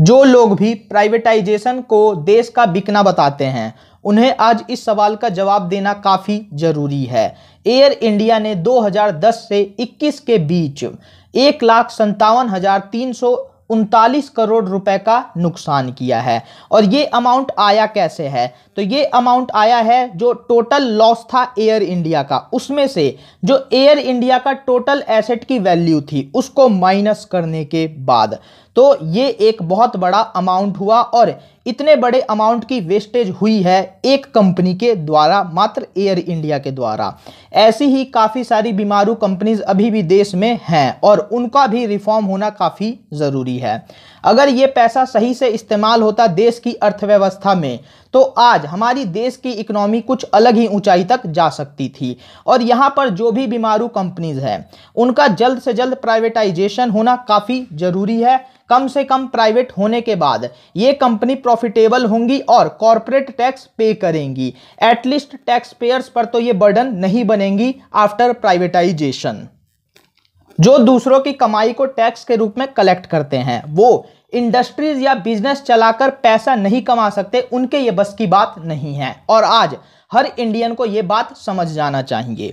जो लोग भी प्राइवेटाइजेशन को देश का बिकना बताते हैं उन्हें आज इस सवाल का जवाब देना काफ़ी ज़रूरी है एयर इंडिया ने 2010 से 21 के बीच एक लाख संतावन हज़ार तीन सौ उनतालीस करोड़ रुपए का नुकसान किया है और ये अमाउंट आया कैसे है तो ये अमाउंट आया है जो टोटल लॉस था एयर इंडिया का उसमें से जो एयर इंडिया का टोटल एसेट की वैल्यू थी उसको माइनस करने के बाद तो ये एक बहुत बड़ा अमाउंट हुआ और इतने बड़े अमाउंट की वेस्टेज हुई है एक कंपनी के द्वारा मात्र एयर इंडिया के द्वारा ऐसी ही काफ़ी सारी बीमारू कंपनीज अभी भी देश में हैं और उनका भी रिफॉर्म होना काफ़ी ज़रूरी है अगर ये पैसा सही से इस्तेमाल होता देश की अर्थव्यवस्था में तो आज हमारी देश की इकोनॉमी कुछ अलग ही ऊंचाई तक जा सकती थी और यहाँ पर जो भी बीमारू कंपनीज हैं उनका जल्द से जल्द प्राइवेटाइजेशन होना काफ़ी ज़रूरी है कम से कम प्राइवेट होने के बाद ये कंपनी प्रॉफिटेबल होंगी और कॉरपोरेट टैक्स पे करेंगी एटलीस्ट टैक्स पेयर्स पर तो ये बर्डन नहीं बनेंगी आफ्टर प्राइवेटाइजेशन जो दूसरों की कमाई को टैक्स के रूप में कलेक्ट करते हैं वो इंडस्ट्रीज या बिजनेस चलाकर पैसा नहीं कमा सकते उनके ये बस की बात नहीं है और आज हर इंडियन को ये बात समझ जाना चाहिए